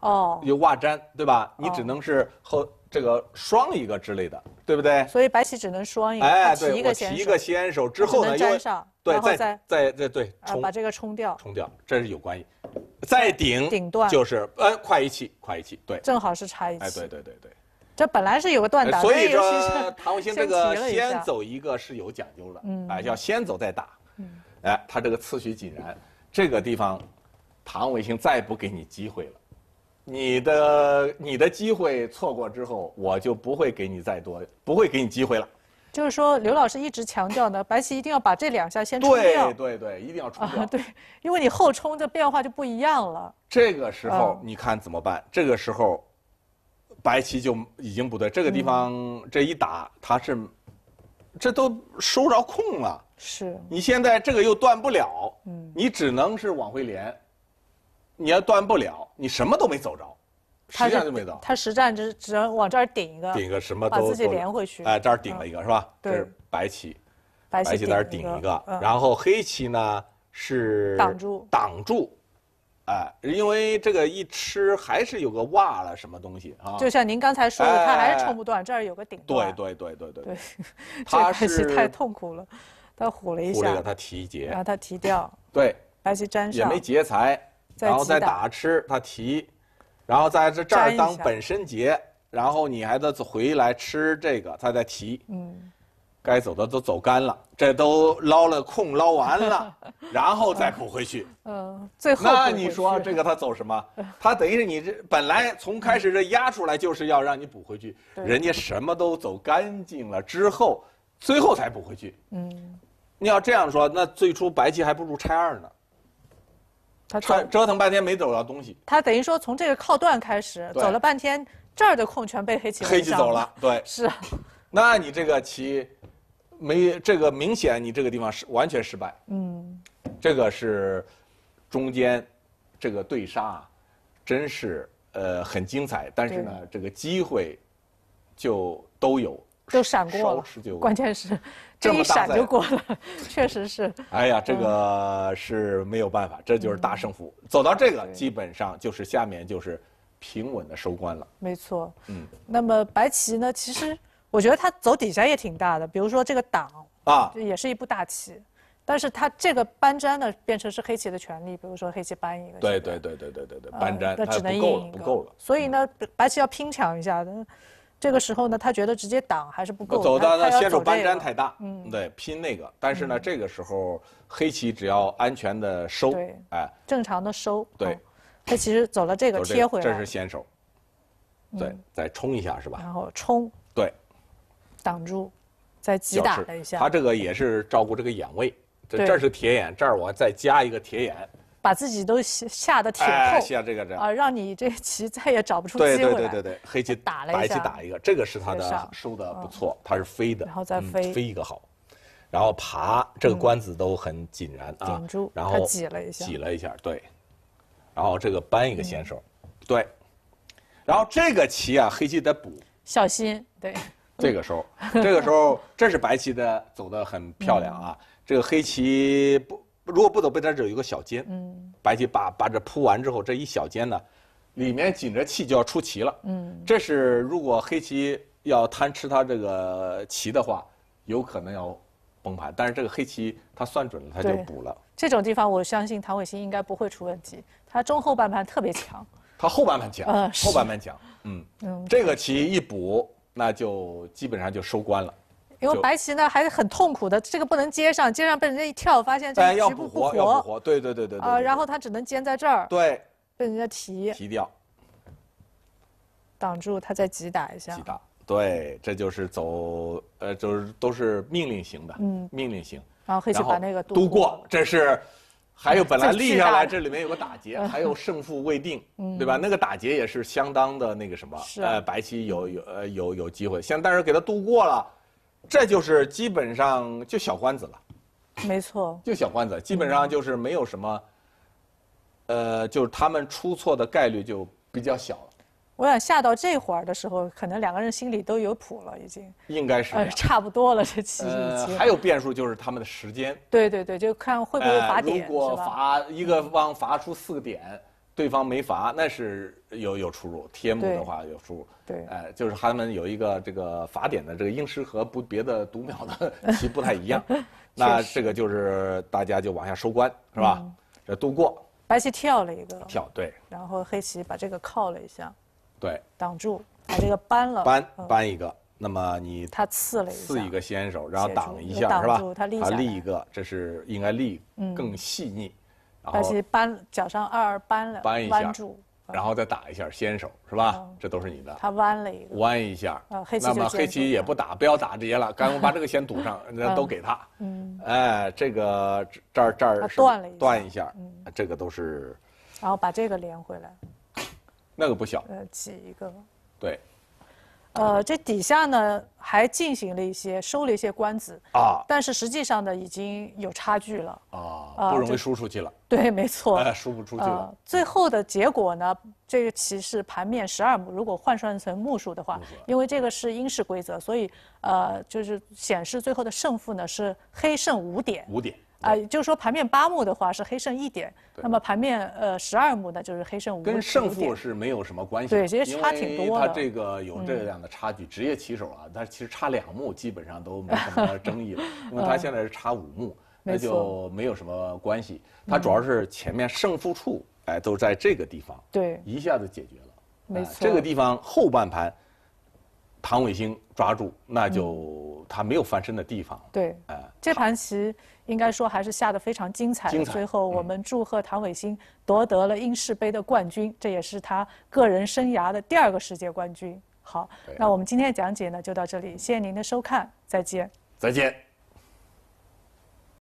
哦，有袜粘对吧？你只能是和这个双一个之类的，对不对？所以白棋只能双一个，哎，对，我提一个先手之后呢，粘上，对，再再再对，冲把这个冲掉，冲掉，这是有关系。再顶顶断就是呃，跨一气，跨一气，对，正好是差一气，哎，对对对对，这本来是有个断打，所以说 [LAUGHS] 唐维星这个先走一个是有讲究的，哎，要先走再打，哎，他这个次序井然，这个地方，唐维星再不给你机会了。你的你的机会错过之后，我就不会给你再多，不会给你机会了。就是说，刘老师一直强调呢，白棋一定要把这两下先冲掉。对对对，一定要冲掉。对，因为你后冲的变化就不一样了。这个时候你看怎么办？这个时候，白棋就已经不对。这个地方这一打，它是，这都收着空了。是。你现在这个又断不了。嗯。你只能是往回连。你要断不了，你什么都没走着，实战就没走。他实战只只能往这儿顶一个，顶一个什么都把自己连回去。哎，这儿顶了一个是吧？对，白棋，白棋在儿顶一个，然后黑棋呢是挡住挡住，哎，因为这个一吃还是有个挖了什么东西啊。就像您刚才说的，他还是冲不断，这儿有个顶。对对对对对。对，[LAUGHS] 这白棋太痛苦了，他虎了一下。虎了他提一劫。然后他提掉。对。白棋粘上。也没劫财。然后再打吃，他提，然后在这这儿当本身劫，然后你还得回来吃这个，他再提。嗯，该走的都走干了，这都捞了空捞完了，[LAUGHS] 然后再补回去。嗯，最后那你说这个他走什么？[LAUGHS] 他等于是你这本来从开始这压出来就是要让你补回去，人家什么都走干净了之后，最后才补回去。嗯，你要这样说，那最初白棋还不如拆二呢。他他折腾半天没走到东西，他等于说从这个靠段开始走了半天，这儿的空全被黑棋黑棋走了，对，是，[LAUGHS] 那你这个棋，没这个明显，你这个地方是完全失败，嗯，这个是中间这个对杀，真是呃很精彩，但是呢，这个机会就都有。都闪过了，关键是这一闪就过了，确实是。哎呀，这个是没有办法，这就是大胜负。走到这个，基本上就是下面就是平稳的收官了。没错，嗯。那么白棋呢？其实我觉得它走底下也挺大的，比如说这个挡啊，也是一步大棋。但是他这个搬粘呢，变成是黑棋的权利。比如说黑棋搬一个，对对对对对对对，搬粘他不够了，不够了。所以呢，白棋要拼抢一下的。这个时候呢，他觉得直接挡还是不够，走的那先手搬粘太大，嗯，对，拼那个。但是呢，这个时候黑棋只要安全的收，哎，正常的收，对。他其实走了这个贴回来，这是先手，对，再冲一下是吧？然后冲，对，挡住，再击打了一下。他这个也是照顾这个眼位，这这是铁眼，这儿我再加一个铁眼。把自己都吓吓得挺透，吓这个这啊，让你这棋再也找不出机会来。对对对对对，黑棋打了一，白棋打一个，这个是他的收的不错，他是飞的，然后再飞飞一个好，然后爬这个关子都很紧然啊，然后挤了一下，挤了一下，对，然后这个扳一个先手，对，然后这个棋啊，黑棋得补，小心对，这个时候，这个时候这是白棋的走的很漂亮啊，这个黑棋不。如果不走，背在这有一个小尖，嗯，白棋把把这铺完之后，这一小尖呢，里面紧着气就要出棋了，嗯，这是如果黑棋要贪吃它这个棋的话，有可能要崩盘。但是这个黑棋它算准了，它就补了。这种地方，我相信唐伟新应该不会出问题。他中后半盘特别强，他后半盘强，嗯、后半盘强，嗯，嗯，这个棋一补，那就基本上就收官了。因为白棋呢还是很痛苦的，这个不能接上，接上被人家一跳，发现这个局部不活，对对对对对。啊，然后他只能尖在这儿。对，被人家提。提掉，挡住他再急打一下。急打，对，这就是走，呃，就是都是命令型的，命令型。然后黑棋把那个渡过，这是，[LAUGHS] 还有本来立下来，这里面有个打劫，[LAUGHS] 还有胜负未定，对吧？那个打劫也是相当的那个什么，呃，白棋有有呃有有机会，先但是给他渡过了。这就是基本上就小关子了，没错，就小关子，基本上就是没有什么，呃，就是他们出错的概率就比较小了。我想下到这会儿的时候，可能两个人心里都有谱了，已经应该是差不多了。这棋。还有变数就是他们的时间，对对对，就看会不会罚点是如果罚一个方罚出四个点。对方没罚，那是有有出入。贴目的话有出入。对，哎，就是他们有一个这个法典的这个英师和不别的读秒的棋 [LAUGHS] 不太一样。那这个就是大家就往下收官是吧？这度过。白棋跳了一个。跳对。然后黑棋把这个靠了一下。对。挡住，把这个搬了。搬搬一个，那么你他刺了一刺一个先手，然后挡一下是吧？他立一个，这是应该立更细腻。白棋扳脚上二扳了，扳一下，然后再打一下先手是吧？这都是你的。他弯了一个，弯一下。那么黑棋也不打，不要打这些了，赶紧把这个先堵上，[LAUGHS] 都给他。嗯，哎，这个这儿这儿断了一断一下，这个都是，然后把这个连回来，那个不小。呃，挤一个，对。呃，这底下呢还进行了一些收了一些官子啊，但是实际上呢已经有差距了啊，不容易输出去了。对，没错，输不出去了。最后的结果呢，这个棋是盘面十二目，如果换算成目数的话，因为这个是英式规则，所以呃，就是显示最后的胜负呢是黑胜五点五点。啊，就是说盘面八目的话是黑胜一点，那么盘面呃十二目呢就是黑胜五目。跟胜负是没有什么关系。对，其实差挺多的。因为他这个有这样的差距，职业棋手啊，他其实差两目基本上都没什么 [LAUGHS] 争议了，因为他现在是差五目，那就没有什么关系。他主要是前面胜负处哎都在这个地方，对，一下子解决了。没错。这个地方后半盘，唐伟星抓住，那就他没有翻身的地方。对。哎，这盘棋。应该说还是下得非常精彩的，最后我们祝贺唐伟星夺得了英式杯的冠军，这也是他个人生涯的第二个世界冠军。好，那我们今天的讲解呢就到这里，谢谢您的收看，再见。再见。